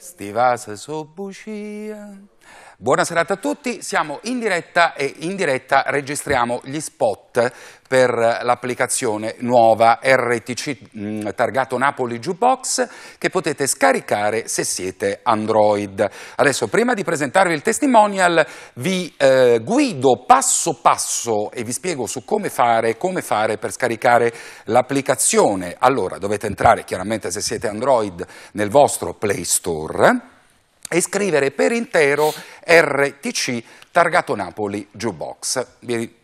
Stivasa so bucia Buona serata a tutti, siamo in diretta e in diretta registriamo gli spot per l'applicazione nuova RTC mm, targato Napoli Jukebox che potete scaricare se siete Android. Adesso prima di presentarvi il testimonial vi eh, guido passo passo e vi spiego su come fare, come fare per scaricare l'applicazione. Allora dovete entrare chiaramente se siete Android nel vostro Play Store e scrivere per intero RTC targato Napoli Jukebox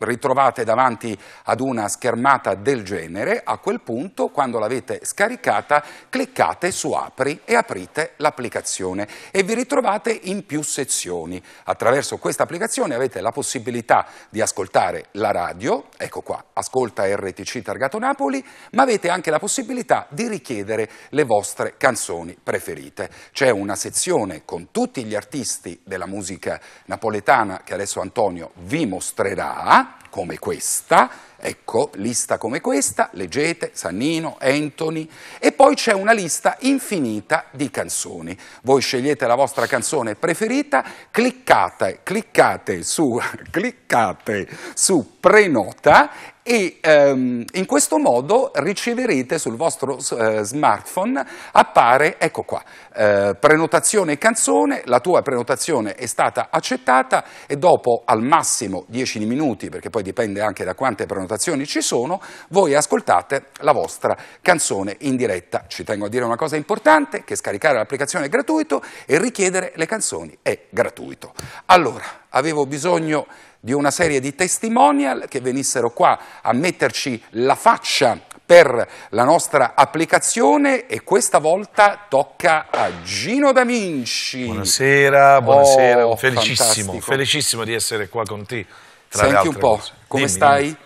ritrovate davanti ad una schermata del genere, a quel punto quando l'avete scaricata cliccate su apri e aprite l'applicazione e vi ritrovate in più sezioni. Attraverso questa applicazione avete la possibilità di ascoltare la radio, ecco qua, ascolta RTC Targato Napoli, ma avete anche la possibilità di richiedere le vostre canzoni preferite. C'è una sezione con tutti gli artisti della musica napoletana che adesso Antonio vi mostrerà come questa Ecco, lista come questa, leggete, Sannino, Anthony, e poi c'è una lista infinita di canzoni. Voi scegliete la vostra canzone preferita, cliccate, cliccate su, cliccate su prenota e ehm, in questo modo riceverete sul vostro eh, smartphone, appare, ecco qua, eh, prenotazione canzone, la tua prenotazione è stata accettata e dopo al massimo 10 minuti, perché poi dipende anche da quante prenotazioni prenotazioni ci sono, voi ascoltate la vostra canzone in diretta. Ci tengo a dire una cosa importante, che scaricare l'applicazione è gratuito e richiedere le canzoni è gratuito. Allora, avevo bisogno di una serie di testimonial che venissero qua a metterci la faccia per la nostra applicazione e questa volta tocca a Gino D'Aminci. Buonasera, buonasera, oh, felicissimo, felicissimo, di essere qua con te. Senti un po', cose. come dimmi, stai? Dimmi.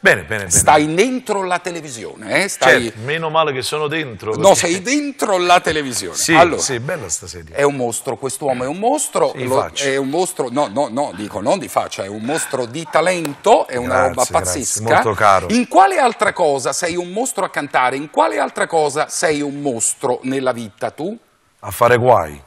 Bene, bene, bene. Stai dentro la televisione, eh? Stai... Certo, meno male che sono dentro. Perché... No, sei dentro la televisione. Sì, allora, sì, bella sta sedia. È un mostro, quest'uomo è un mostro. Sì, lo, è un mostro, no, no, no, dico non di faccia, è un mostro di talento, è una grazie, roba pazzesca. Grazie, molto caro. In quale altra cosa sei un mostro a cantare? In quale altra cosa sei un mostro nella vita tu? A fare guai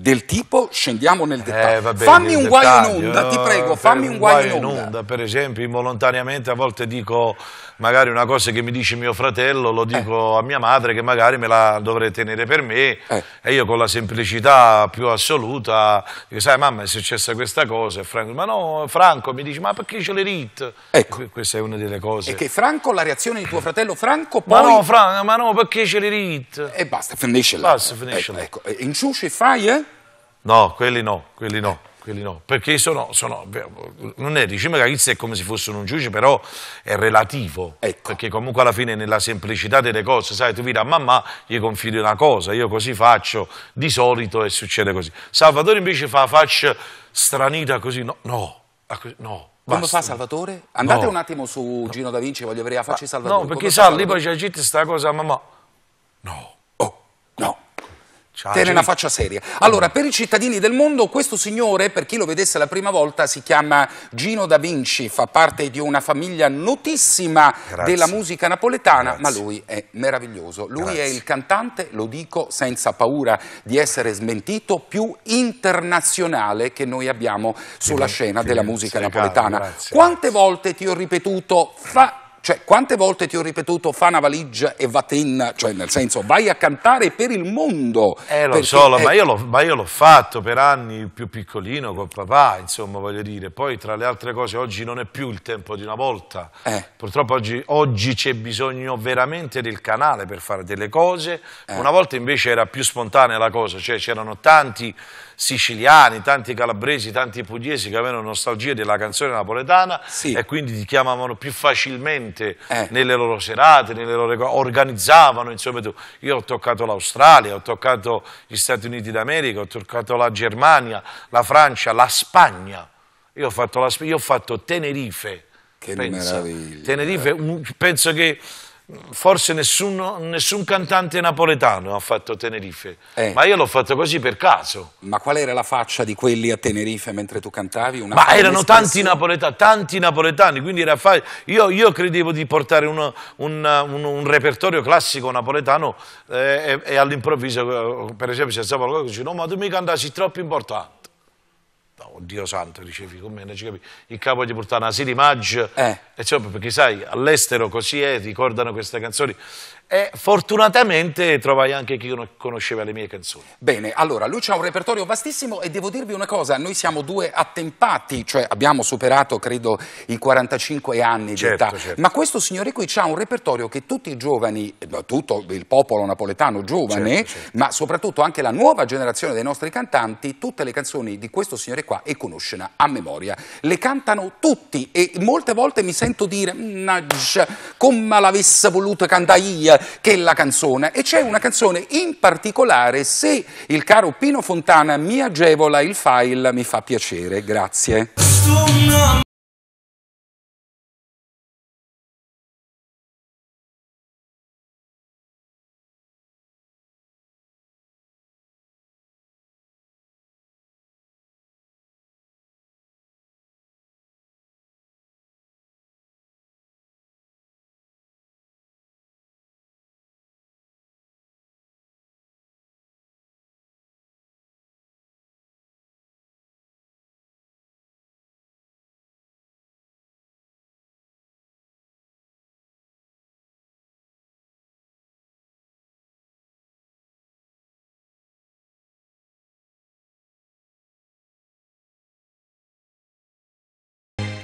del tipo scendiamo nel eh, dettaglio. Eh, vabbè, fammi un guai in onda, ti prego, fammi un guai in onda. Per esempio, involontariamente a volte dico magari una cosa che mi dice mio fratello lo eh. dico eh. a mia madre che magari me la dovrei tenere per me eh. e io con la semplicità più assoluta dico sai mamma è successa questa cosa e Franco ma no Franco mi dice ma perché ce l'hai rit? Ecco. Questa è una delle cose. E che Franco la reazione di tuo fratello Franco poi... Ma no Franco ma no perché ce l'hai rit? E basta finisce là. Basta finisce ecco, là. Ecco, ecco. E in sushi fai eh? No quelli no quelli no quelli no, perché sono, sono non è, dice Magarizzi è come se fossero un giudice, però è relativo, ecco. perché comunque alla fine nella semplicità delle cose, sai, tu vira a mamma, gli confidi una cosa, io così faccio, di solito e succede così. Salvatore invece fa faccia stranita così, no, no, no. Come fa Salvatore? Andate no. un attimo su Gino da Vinci, voglio vedere la faccia di Salvatore. No, perché sa, lì poi c'è gente sta cosa, mamma, no, oh, no. Tiene una faccia seria. Allora, mm. per i cittadini del mondo, questo signore, per chi lo vedesse la prima volta, si chiama Gino da Vinci, fa parte di una famiglia notissima Grazie. della musica napoletana, Grazie. ma lui è meraviglioso. Lui Grazie. è il cantante, lo dico senza paura di essere smentito, più internazionale che noi abbiamo sulla scena della musica napoletana. Quante volte ti ho ripetuto, fa cioè, quante volte ti ho ripetuto fa una valigia e vatenna, cioè nel senso vai a cantare per il mondo. Eh lo so, è... ma, io l'ho, fatto per anni più piccolino con papà, insomma voglio dire, poi tra le altre cose oggi non è più il tempo di una volta, eh. purtroppo oggi, oggi c'è bisogno veramente del canale per fare delle cose, eh. una volta invece era più spontanea la cosa, cioè c'erano tanti siciliani, tanti calabresi, tanti pugliesi che avevano nostalgia della canzone napoletana sì. e quindi ti chiamavano più facilmente gente eh. nelle loro serate, nelle loro, organizzavano, insomma, io ho toccato l'Australia, ho toccato gli Stati Uniti d'America, ho toccato la Germania, la Francia, la Spagna, io ho fatto, la, io ho fatto Tenerife, che pensa. meraviglia. Tenerife, penso che forse nessuno, nessun cantante napoletano ha fatto Tenerife, eh. ma io l'ho fatto così per caso. Ma qual era la faccia di quelli a Tenerife mentre tu cantavi? Una ma erano tanti napoletani, tanti napoletani, quindi era facile. Io, io, credevo di portare uno, un, un, un, repertorio classico napoletano eh, e, e, all'improvviso, eh, per esempio, c'è stato qualcosa che dice no ma tu mi cantassi troppo importante oddio santo, ricevi con me, il capo di portava una Siri Maggio, eh. Cioè, perché sai, all'estero così è, ricordano queste canzoni, e fortunatamente trovai anche chi conosceva le mie canzoni. Bene, allora lui ha un repertorio vastissimo e devo dirvi una cosa, noi siamo due attempati, cioè abbiamo superato credo i 45 anni certo, di età, certo. ma questo signore qui ha un repertorio che tutti i giovani, eh, tutto il popolo napoletano giovane, certo, certo, ma soprattutto anche la nuova generazione dei nostri cantanti, tutte le canzoni di questo signore qua e conoscena a memoria. Le cantano tutti e molte volte mi sento dire, come l'avesse voluto cantare io, che la canzone e c'è una canzone in particolare se il caro Pino Fontana mi agevola il file mi fa piacere, grazie.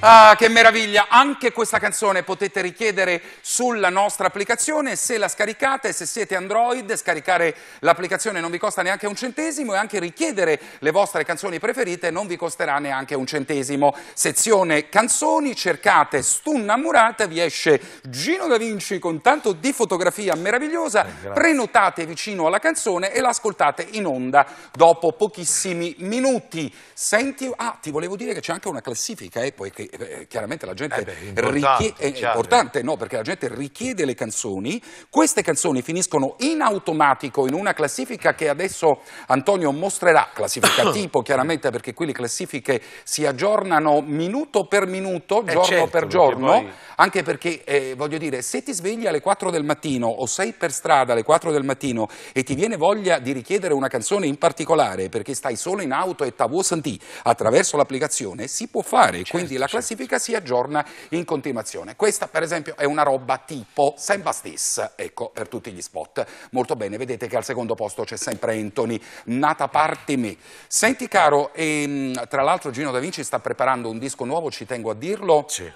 Ah, che meraviglia! Anche questa canzone potete richiedere sulla nostra applicazione, se la scaricate, se siete Android, scaricare l'applicazione non vi costa neanche un centesimo e anche richiedere le vostre canzoni preferite non vi costerà neanche un centesimo. Sezione canzoni, cercate Stunnamurata, vi esce Gino da Vinci con tanto di fotografia meravigliosa, eh, Grazie. prenotate vicino alla canzone e l'ascoltate in onda dopo pochissimi minuti. Senti, ah, ti volevo dire che c'è anche una classifica, eh, poi che eh, eh, chiaramente la gente eh beh, richiede, è certo. importante no, perché la gente richiede le canzoni, queste canzoni finiscono in automatico in una classifica che adesso Antonio mostrerà, classifica tipo chiaramente perché qui le classifiche si aggiornano minuto per minuto, eh, giorno certo, per giorno, poi... anche perché eh, voglio dire se ti svegli alle 4 del mattino o sei per strada alle 4 del mattino e ti viene voglia di richiedere una canzone in particolare perché stai solo in auto e t'avuo sentì attraverso l'applicazione si può fare, certo, quindi la certo, classifica si aggiorna in continuazione. Questa per esempio è una roba tipo Samba Stis, ecco, per tutti gli spot. Molto bene, vedete che al secondo posto c'è sempre Anthony, Nata parte me. Senti caro, e, ehm, tra l'altro Gino Da Vinci sta preparando un disco nuovo, ci tengo a dirlo. Sì.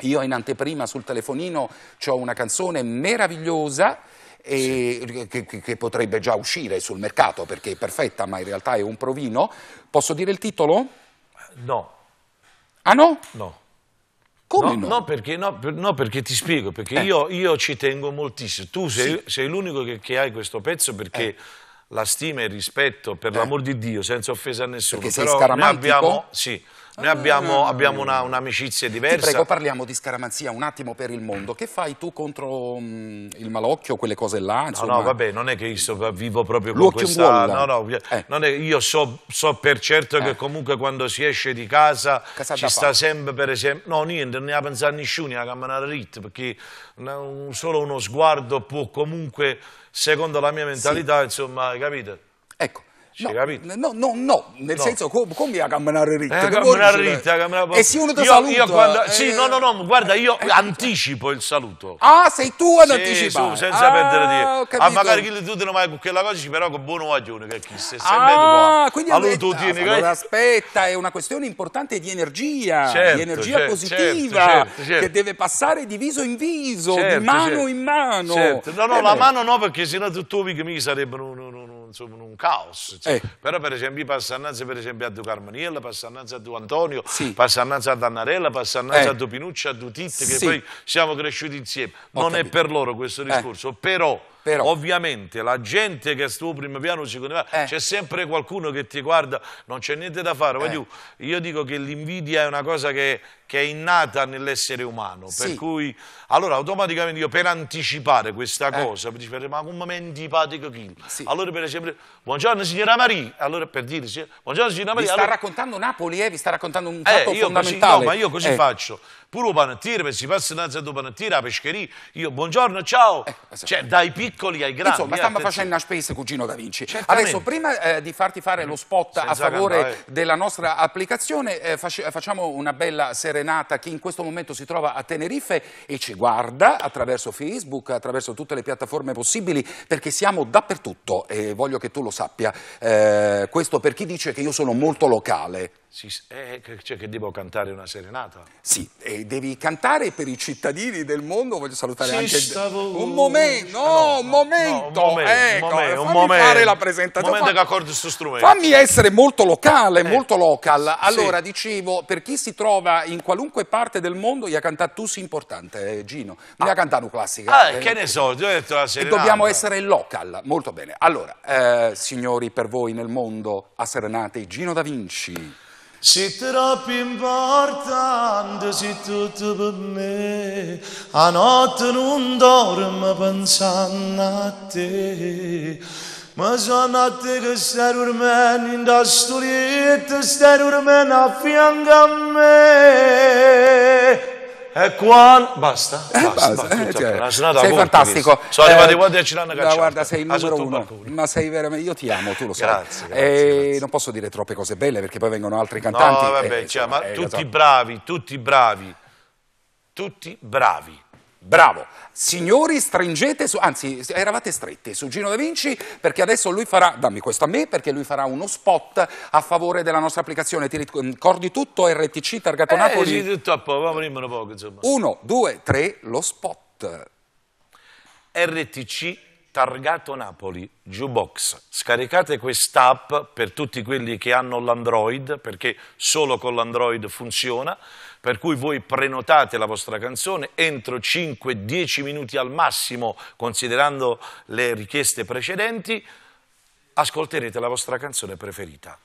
Io in anteprima sul telefonino ho una canzone meravigliosa sì. che, che, potrebbe già uscire sul mercato perché è perfetta ma in realtà è un provino. Posso dire il titolo? No. Ah no? No. Come no? No, no? perché, no, per, no perché ti spiego, perché eh. io, io, ci tengo moltissimo. Tu sei, sì. sei l'unico che, che, hai questo pezzo perché... Eh la stima e il rispetto, per eh. l'amor di Dio, senza offesa a nessuno. Perché sei però noi abbiamo, sì, noi abbiamo, eh. abbiamo una, un'amicizia diversa. Ti prego, parliamo di scaramanzia un attimo per il mondo. Che fai tu contro mh, mm, il malocchio, quelle cose là? Insomma? No, no, vabbè, non è che io sopravvivo proprio con questa... No, no, eh. eh è, io so, so, per certo eh. che comunque quando si esce di casa, casa ci sta fa. sempre, per esempio... No, niente, non ne ha pensato nessuno a camminare ritto, perché solo uno sguardo può comunque, secondo la mia mentalità, sì. insomma, capito? Ecco, No, no, no, no, nel no. senso come, come a camminare ritta? Eh, a camminare ritta, a camminare... E se uno ti saluta... Io quando... eh... Sì, no, no, no, guarda, io eh... anticipo il saluto. Ah, sei tu ad sì, anticipare. Su, senza ah, perdere tempo. Ah, magari che tu non mai con quella cosa, però con buono guaglione che chi se ah, quindi allora, tieni, allora aspetta, è una questione importante di energia, certo, di energia certo, positiva, certo, certo, certo. che deve passare di viso in viso, di certo, mano in mano. No, no, la eh. mano no, perché sennò tutti i miei sarebbero insomma, sono un caos. Cioè. Eh. Però per esempio passano per esempio, a Du Carmoniello, passano a Du Antonio, sì. passano a Dannarella, passano eh. a Du Pinuccia, a Du Titti, che sì. poi siamo cresciuti insieme. Non è per loro questo eh. discorso, però però. Ovviamente la gente che sta primo piano, secondo me, eh. c'è sempre qualcuno che ti guarda, non c'è niente da fare. Eh. Io, dico che l'invidia è una cosa che, che è innata nell'essere umano. Sì. Per cui, allora automaticamente io per anticipare questa eh. cosa, per dire, ma come è antipatico chi? Sì. Allora per esempio, buongiorno signora Maria, allora per dire, buongiorno signora Maria. Vi sta allora... raccontando Napoli, eh? vi sta raccontando un eh, fatto eh, io fondamentale. Così, no, ma io così eh. faccio pure panettiere, perché si passa innanzi a un panettiere, a pescheria, io buongiorno, ciao, eh, esatto. cioè dai piccoli ai grandi. Insomma, eh, stiamo facendo una spesa, cugino Da Vinci. Certamente. Adesso, prima eh, di farti fare lo spot Senza a favore cantare. della nostra applicazione, eh, facciamo una bella serenata a chi in questo momento si trova a Tenerife e ci guarda attraverso Facebook, attraverso tutte le piattaforme possibili, perché siamo dappertutto e voglio che tu lo sappia. Eh, questo per chi dice che io sono molto locale. Sì, cioè che devo cantare una serenata? Sì, eh, devi cantare per i cittadini del mondo. Voglio salutare Ci anche stavo... un momento, ah, no, no, un momento, no, un momento, ecco, momento, fammi un momento, fare la presentazione. Un momento che accordi su strumento. Fammi essere molto locale, eh, molto local. Allora, sì. dicevo, per chi si trova in qualunque parte del mondo, gli ha cantato tu sei importante, eh, Gino. Mi ah. ha cantato un classico. Ah, eh, che ne so, ho detto la serenata. E dobbiamo essere local, molto bene. Allora, eh, signori, per voi nel mondo, a serenate Gino da Vinci. Citra importante se tutto per me, a notte non dormo pensando a te. Ma sono a te che stai dormendo in da sturietta, stai dormendo a fianco a me. E eh, quan... Eh, basta, basta, basta, basta eh, cioè, sei fantastico. Sono arrivati quanti qua a 10 anni Guarda, sei il numero uno, ma sei veramente... Io ti amo, tu lo sai. Grazie, grazie, grazie, Non posso dire troppe cose belle perché poi vengono altri cantanti. No, vabbè, eh, cioè, ma tutti bravi, tutti bravi, tutti bravi. Bravo. Signori, stringete, su, anzi, eravate stretti su Gino Da Vinci perché adesso lui farà, dammi questo a me, perché lui farà uno spot a favore della nostra applicazione. Ti ricordi tutto? RTC, targato eh, Napoli? Sì, tutto a poco, dimmelo poco, insomma. Uno, due, tre, lo spot. RTC, targato Napoli, Jukebox. Scaricate quest'app per tutti quelli che hanno l'Android, perché solo con l'Android funziona per cui voi prenotate la vostra canzone entro 5-10 minuti al massimo, considerando le richieste precedenti, ascolterete la vostra canzone preferita.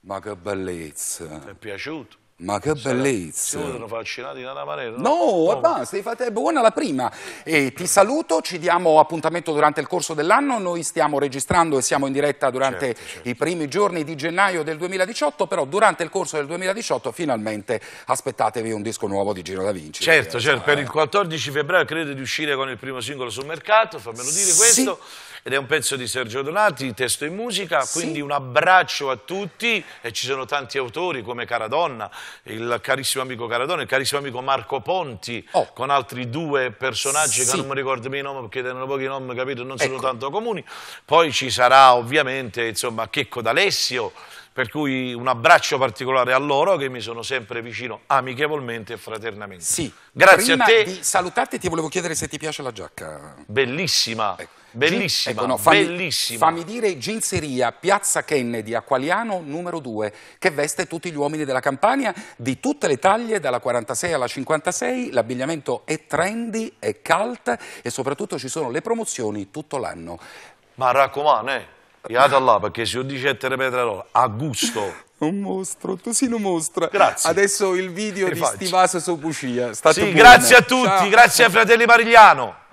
Ma che bellezza! Ti è piaciuto? Ma che bellezza! Sono vaccinati dalla marea? No, no, no basta, ma... fate buona la prima. E ti saluto, ci diamo appuntamento durante il corso dell'anno, noi stiamo registrando e siamo in diretta durante certo, certo. i primi giorni di gennaio del 2018, però durante il corso del 2018 finalmente aspettatevi un disco nuovo di Giro da Vinci. Certo, certo, per eh. il 14 febbraio credo di uscire con il primo singolo sul mercato, fammelo dire sì. questo ed è un pezzo di Sergio Donati, testo in musica, sì. quindi un abbraccio a tutti e ci sono tanti autori come Cara Donna il carissimo amico Caradone, il carissimo amico Marco Ponti, oh. con altri due personaggi sì. che non mi ricordo i nomi perché erano pochi nomi, capito, non sono ecco. tanto comuni. Poi ci sarà ovviamente insomma, Checco D'Alessio, per cui un abbraccio particolare a loro che mi sono sempre vicino amichevolmente e fraternamente. Sì, grazie Prima a te. Di salutarti ti volevo chiedere se ti piace la giacca. Bellissima. Ecco. Bellissima, ecco, no, fammi, bellissima. Fammi dire Ginzeria, Piazza Kennedy, Aqualiano numero 2, che veste tutti gli uomini della Campania di tutte le taglie, dalla 46 alla 56, l'abbigliamento è trendy, è cult e soprattutto ci sono le promozioni tutto l'anno. Ma raccomando, eh, Iata là, perché se io dice Petrarolo, a gusto. Un mostro, tu sei un mostro. Grazie. Adesso il video Rifaccio. di Stivaso Sopucia. Sì, buone. grazie a tutti, Ciao. grazie a fratelli Marigliano.